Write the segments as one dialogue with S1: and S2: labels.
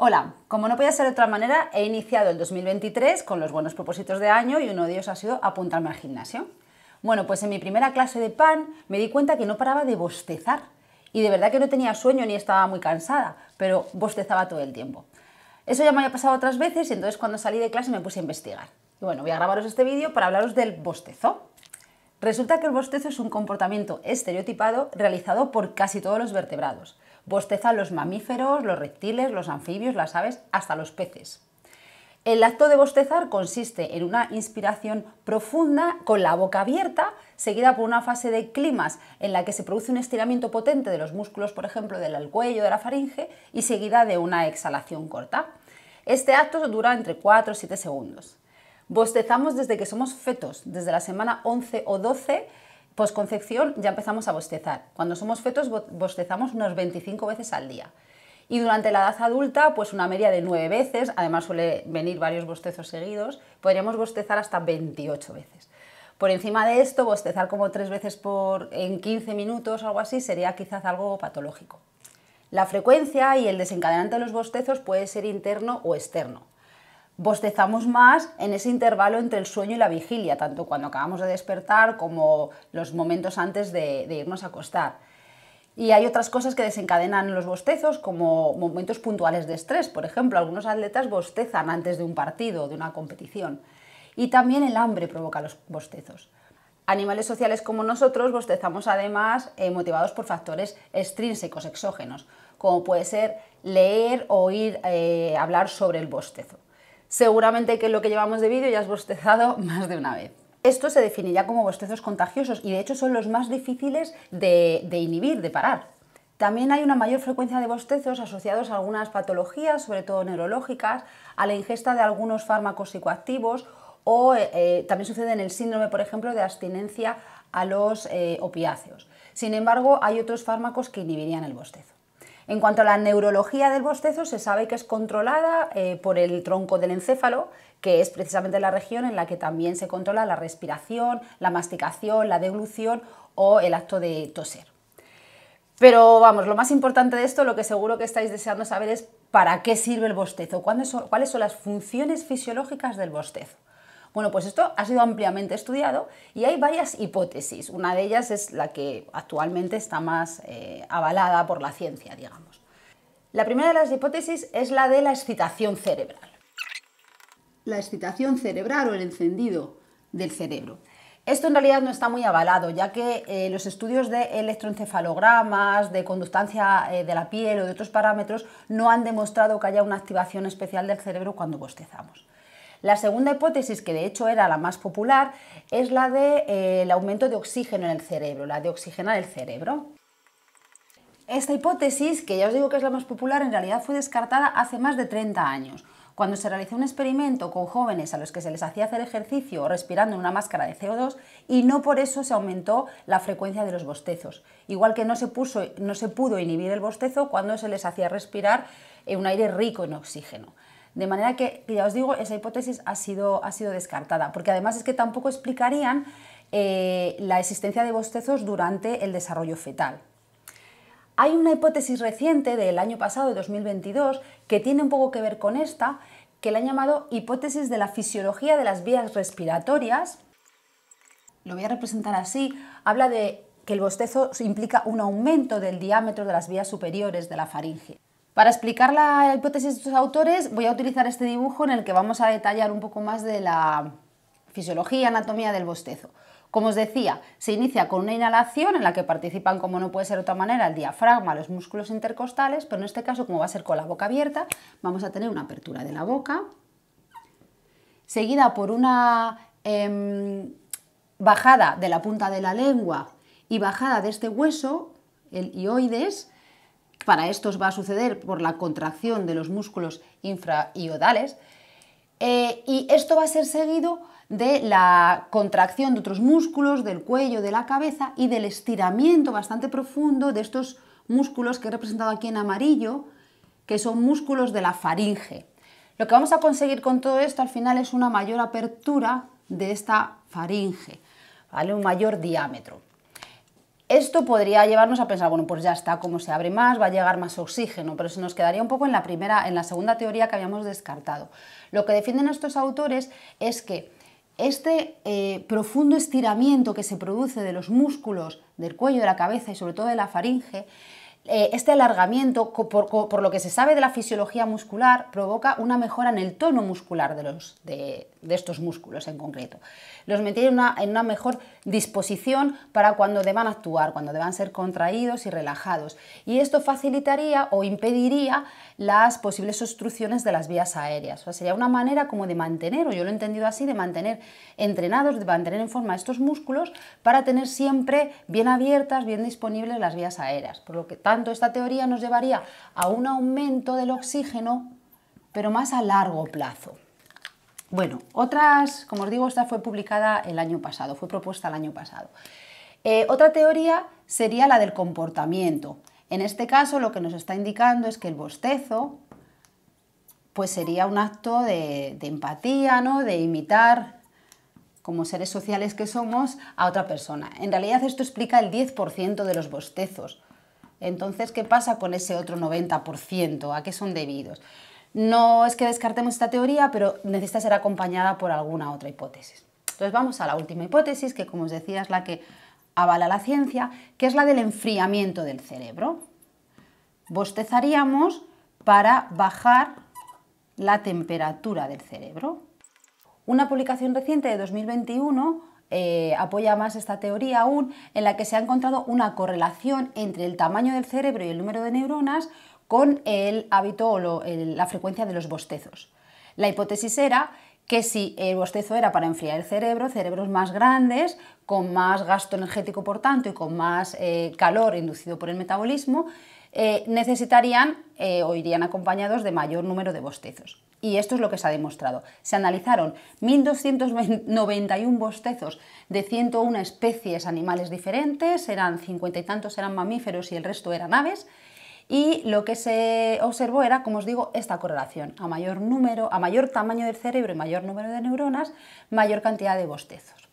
S1: Hola, como no podía ser de otra manera, he iniciado el 2023 con los buenos propósitos de año y uno de ellos ha sido apuntarme al gimnasio. Bueno, pues en mi primera clase de pan me di cuenta que no paraba de bostezar y de verdad que no tenía sueño ni estaba muy cansada, pero bostezaba todo el tiempo. Eso ya me había pasado otras veces y entonces cuando salí de clase me puse a investigar. Y bueno, voy a grabaros este vídeo para hablaros del bostezo. Resulta que el bostezo es un comportamiento estereotipado realizado por casi todos los vertebrados Bostezan los mamíferos, los reptiles, los anfibios, las aves, hasta los peces. El acto de bostezar consiste en una inspiración profunda con la boca abierta, seguida por una fase de climas en la que se produce un estiramiento potente de los músculos, por ejemplo, del cuello, de la faringe, y seguida de una exhalación corta. Este acto dura entre 4 y 7 segundos. Bostezamos desde que somos fetos, desde la semana 11 o 12 Posconcepción ya empezamos a bostezar. Cuando somos fetos bostezamos unas 25 veces al día. Y durante la edad adulta, pues una media de 9 veces, además suele venir varios bostezos seguidos, podríamos bostezar hasta 28 veces. Por encima de esto, bostezar como 3 veces en 15 minutos o algo así sería quizás algo patológico. La frecuencia y el desencadenante de los bostezos puede ser interno o externo bostezamos más en ese intervalo entre el sueño y la vigilia, tanto cuando acabamos de despertar como los momentos antes de, irnos a acostar. Y hay otras cosas que desencadenan los bostezos, como momentos puntuales de estrés. Por ejemplo, algunos atletas bostezan antes de un partido, o de una competición. Y también el hambre provoca los bostezos. Animales sociales como nosotros bostezamos además eh, motivados por factores extrínsecos, exógenos, como puede ser leer o oír eh, hablar sobre el bostezo. Seguramente que lo que llevamos de vídeo ya has bostezado más de una vez. Esto se ya como bostezos contagiosos y de hecho son los más difíciles de, inhibir, de parar. También hay una mayor frecuencia de bostezos asociados a algunas patologías, sobre todo neurológicas, a la ingesta de algunos fármacos psicoactivos o eh, eh, también sucede en el síndrome, por ejemplo, de abstinencia a los eh, opiáceos. Sin embargo, hay otros fármacos que inhibirían el bostezo. En cuanto a la neurología del bostezo, se sabe que es controlada eh, por el tronco del encéfalo, que es precisamente la región en la que también se controla la respiración, la masticación, la deglución o el acto de toser. Pero vamos, lo más importante de esto, lo que seguro que estáis deseando saber es para qué sirve el bostezo, cuáles son las funciones fisiológicas del bostezo. Bueno, pues esto ha sido ampliamente estudiado y hay varias hipótesis. Una de ellas es la que actualmente está más eh, avalada por la ciencia, digamos. La primera de las hipótesis es la de la excitación cerebral. La excitación cerebral o el encendido del cerebro. Esto en realidad no está muy avalado, ya que eh, los estudios de electroencefalogramas, de conductancia eh, de la piel o de otros parámetros no han demostrado que haya una activación especial del cerebro cuando bostezamos. La segunda hipótesis, que de hecho era la más popular, es la del eh, aumento de oxígeno en el cerebro, la de oxigenar el cerebro. Esta hipótesis, que ya os digo que es la más popular, en realidad fue descartada hace más de 30 años, cuando se realizó un experimento con jóvenes a los que se les hacía hacer ejercicio respirando en una máscara de CO2 y no por eso se aumentó la frecuencia de los bostezos. Igual que no se, puso, no se pudo inhibir el bostezo cuando se les hacía respirar un aire rico en oxígeno. De manera que, ya os digo, esa hipótesis ha sido, ha sido descartada, porque además es que tampoco explicarían eh, la existencia de bostezos durante el desarrollo fetal. Hay una hipótesis reciente del año pasado, de 2022, que tiene un poco que ver con esta, que la han llamado hipótesis de la fisiología de las vías respiratorias. Lo voy a representar así. Habla de que el bostezo implica un aumento del diámetro de las vías superiores de la faringe. Para explicar la hipótesis de estos autores voy a utilizar este dibujo en el que vamos a detallar un poco más de la fisiología y anatomía del bostezo. Como os decía, se inicia con una inhalación en la que participan, como no puede ser de otra manera, el diafragma, los músculos intercostales, pero en este caso, como va a ser con la boca abierta, vamos a tener una apertura de la boca, seguida por una em, bajada de la punta de la lengua y bajada de este hueso, el ioides, para estos va a suceder por la contracción de los músculos infraiodales, eh, y esto va a ser seguido de la contracción de otros músculos, del cuello, de la cabeza y del estiramiento bastante profundo de estos músculos que he representado aquí en amarillo, que son músculos de la faringe. Lo que vamos a conseguir con todo esto al final es una mayor apertura de esta faringe, ¿vale? un mayor diámetro. Esto podría llevarnos a pensar, bueno, pues ya está, como se abre más, va a llegar más oxígeno, pero se nos quedaría un poco en la primera, en la segunda teoría que habíamos descartado. Lo que defienden estos autores es que este eh, profundo estiramiento que se produce de los músculos del cuello, de la cabeza y sobre todo de la faringe eh, este alargamiento, por, lo que se sabe de la fisiología muscular, provoca una mejora en el tono muscular de, los, de, estos músculos en concreto. Los mantiene en una mejor disposición para cuando deban actuar, cuando deban ser contraídos y relajados. Y esto facilitaría o impediría las posibles obstrucciones de las vías aéreas. O sería una manera como de mantener, o yo lo he entendido así, de mantener entrenados, de mantener en forma estos músculos para tener siempre bien abiertas, bien disponibles las vías aéreas. Por lo que tanto, esta teoría nos llevaría a un aumento del oxígeno, pero más a largo plazo. Bueno, otras, como os digo, esta fue publicada el año pasado, fue propuesta el año pasado. Eh, otra teoría sería la del comportamiento. En este caso lo que nos está indicando es que el bostezo pues sería un acto de, empatía, ¿no? de imitar como seres sociales que somos a otra persona. En realidad esto explica el 10% de los bostezos, entonces, ¿qué pasa con ese otro 90%? ¿A qué son debidos? No es que descartemos esta teoría, pero necesita ser acompañada por alguna otra hipótesis. Entonces vamos a la última hipótesis, que como os decía es la que avala la ciencia, que es la del enfriamiento del cerebro. Bostezaríamos para bajar la temperatura del cerebro. Una publicación reciente de 2021 eh, apoya más esta teoría aún, en la que se ha encontrado una correlación entre el tamaño del cerebro y el número de neuronas con el hábito o la frecuencia de los bostezos. La hipótesis era que si el bostezo era para enfriar el cerebro, cerebros más grandes, con más gasto energético por tanto y con más eh, calor inducido por el metabolismo, eh, necesitarían eh, o irían acompañados de mayor número de bostezos. Y esto es lo que se ha demostrado. Se analizaron 1.291 bostezos de 101 especies animales diferentes, eran cincuenta y tantos eran mamíferos y el resto eran aves. Y lo que se observó era, como os digo, esta correlación. A mayor número, a mayor tamaño del cerebro y mayor número de neuronas, mayor cantidad de bostezos.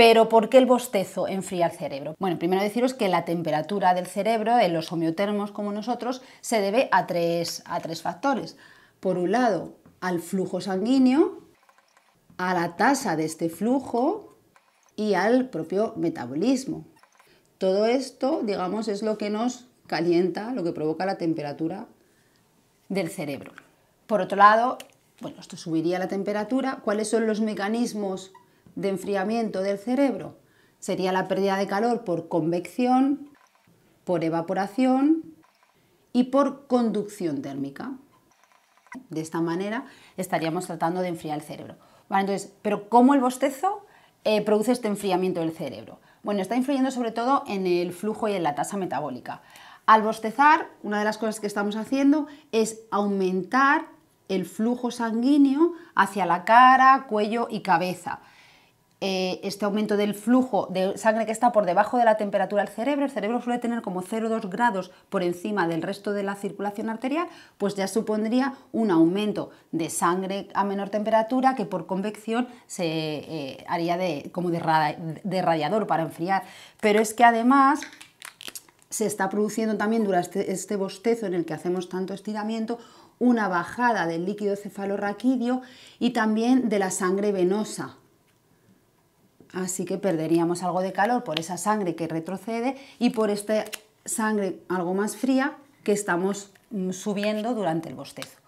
S1: Pero ¿por qué el bostezo enfría el cerebro? Bueno, primero deciros que la temperatura del cerebro en los homeotermos como nosotros se debe a tres, a tres factores. Por un lado, al flujo sanguíneo, a la tasa de este flujo y al propio metabolismo. Todo esto, digamos, es lo que nos calienta, lo que provoca la temperatura del cerebro. Por otro lado, bueno, esto subiría la temperatura. ¿Cuáles son los mecanismos de enfriamiento del cerebro sería la pérdida de calor por convección, por evaporación y por conducción térmica. De esta manera estaríamos tratando de enfriar el cerebro. Vale, pero ¿cómo el bostezo eh, produce este enfriamiento del cerebro? Bueno, está influyendo sobre todo en el flujo y en la tasa metabólica. Al bostezar, una de las cosas que estamos haciendo es aumentar el flujo sanguíneo hacia la cara, cuello y cabeza. Eh, este aumento del flujo de sangre que está por debajo de la temperatura del cerebro, el cerebro suele tener como 0,2 grados por encima del resto de la circulación arterial, pues ya supondría un aumento de sangre a menor temperatura que por convección se eh, haría como de, de radiador para enfriar. Pero es que además se está produciendo también durante este bostezo en el que hacemos tanto estiramiento una bajada del líquido cefalorraquídeo y también de la sangre venosa así que perderíamos algo de calor por esa sangre que retrocede y por esta sangre algo más fría que estamos mm, subiendo durante el bostezo.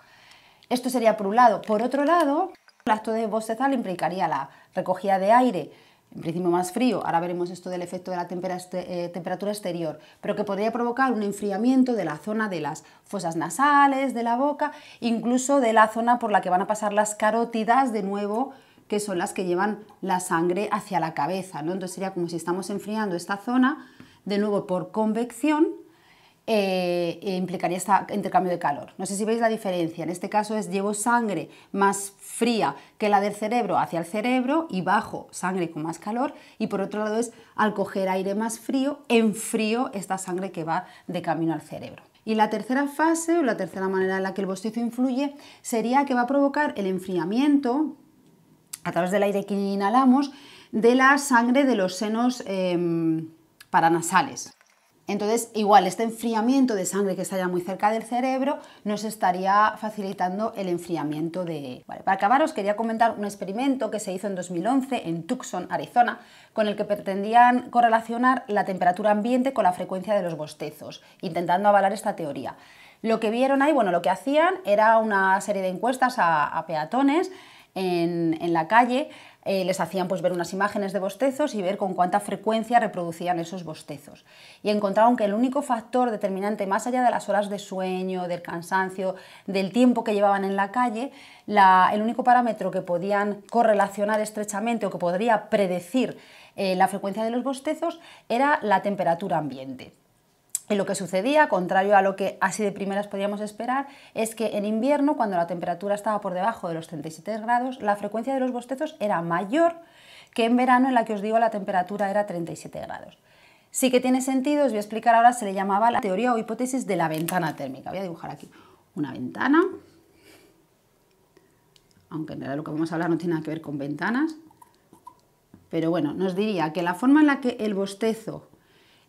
S1: Esto sería por un lado. Por otro lado, el acto de bostezar implicaría la recogida de aire, en principio más frío, ahora veremos esto del efecto de la este, eh, temperatura exterior, pero que podría provocar un enfriamiento de la zona de las fosas nasales, de la boca, incluso de la zona por la que van a pasar las carótidas de nuevo que son las que llevan la sangre hacia la cabeza, ¿no? Entonces sería como si estamos enfriando esta zona, de nuevo por convección, eh, e implicaría este intercambio de calor. No sé si veis la diferencia. En este caso es llevo sangre más fría que la del cerebro hacia el cerebro y bajo sangre con más calor. Y por otro lado es al coger aire más frío, enfrío esta sangre que va de camino al cerebro. Y la tercera fase o la tercera manera en la que el bostezo influye sería que va a provocar el enfriamiento a través del aire que inhalamos, de la sangre de los senos em, paranasales. Entonces, igual, este enfriamiento de sangre que está ya muy cerca del cerebro nos estaría facilitando el enfriamiento de... para acabar, os quería comentar un experimento que se hizo en 2011 en Tucson, Arizona, con el que pretendían correlacionar la temperatura ambiente con la frecuencia de los bostezos, intentando avalar esta teoría. Lo que vieron ahí, bueno, lo que hacían era una serie de encuestas a, a peatones en, la calle, eh, les hacían pues, ver unas imágenes de bostezos y ver con cuánta frecuencia reproducían esos bostezos. Y encontraron que el único factor determinante, más allá de las horas de sueño, del cansancio, del tiempo que llevaban en la calle, el único parámetro que podían correlacionar estrechamente o que podría predecir eh, la frecuencia de los bostezos era la temperatura ambiente. Y lo que sucedía, contrario a lo que así de primeras podíamos esperar, es que en invierno, cuando la temperatura estaba por debajo de los 37 grados, la frecuencia de los bostezos era mayor que en verano, en la que os digo la temperatura era 37 grados. Sí que tiene sentido, os voy a explicar ahora, se le llamaba la teoría o hipótesis de la ventana térmica. Voy a dibujar aquí una ventana, aunque en realidad lo que vamos a hablar no tiene nada que ver con ventanas, pero bueno, nos diría que la forma en la que el bostezo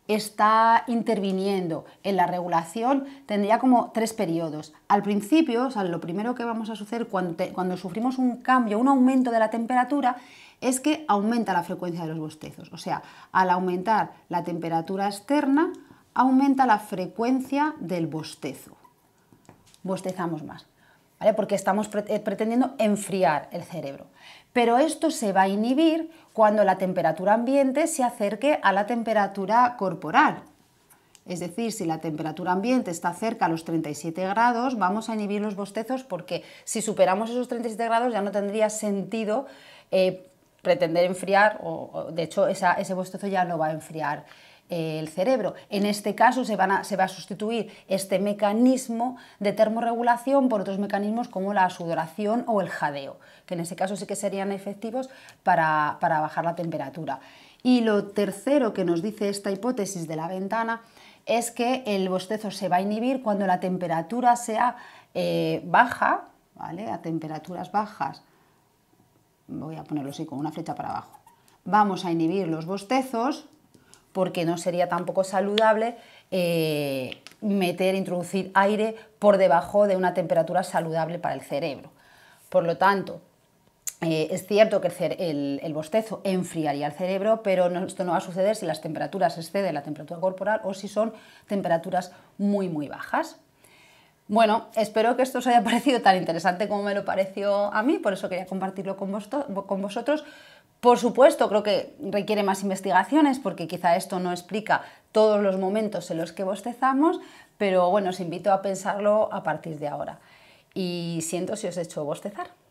S1: está interviniendo en la regulación tendría como tres periodos. Al principio, o sea, lo primero que vamos a suceder cuando, cuando sufrimos un cambio, un aumento de la temperatura, es que aumenta la frecuencia de los bostezos. O sea, al aumentar la temperatura externa, aumenta la frecuencia del bostezo. Bostezamos más. Porque estamos eh, pretendiendo enfriar el cerebro. Pero esto se va a inhibir cuando la temperatura ambiente se acerque a la temperatura corporal. Es decir, si la temperatura ambiente está cerca a los 37 grados, vamos a inhibir los bostezos porque si superamos esos 37 grados ya no tendría sentido eh, pretender enfriar, o, de hecho ese bostezo ya no va a enfriar el cerebro. En este caso se, va a sustituir este mecanismo de termorregulación por otros mecanismos como la sudoración o el jadeo, que en ese caso sí que serían efectivos para, bajar la temperatura. Y lo tercero que nos dice esta hipótesis de la ventana es que el bostezo se va a inhibir cuando la temperatura sea eh, baja, A temperaturas bajas, voy a ponerlo así con una flecha para abajo, vamos a inhibir los bostezos porque no sería tampoco saludable eh, meter, introducir aire por debajo de una temperatura saludable para el cerebro. Por lo tanto, eh, es cierto que el, el, bostezo enfriaría el cerebro, pero esto no va a suceder si las temperaturas exceden la temperatura corporal o si son temperaturas muy, muy bajas. Bueno, espero que esto os haya parecido tan interesante como me lo pareció a mí, por eso quería compartirlo con vosotros. Por supuesto, creo que requiere más investigaciones porque quizá esto no explica todos los momentos en los que bostezamos, pero bueno, os invito a pensarlo a partir de ahora. Y siento si os he hecho bostezar.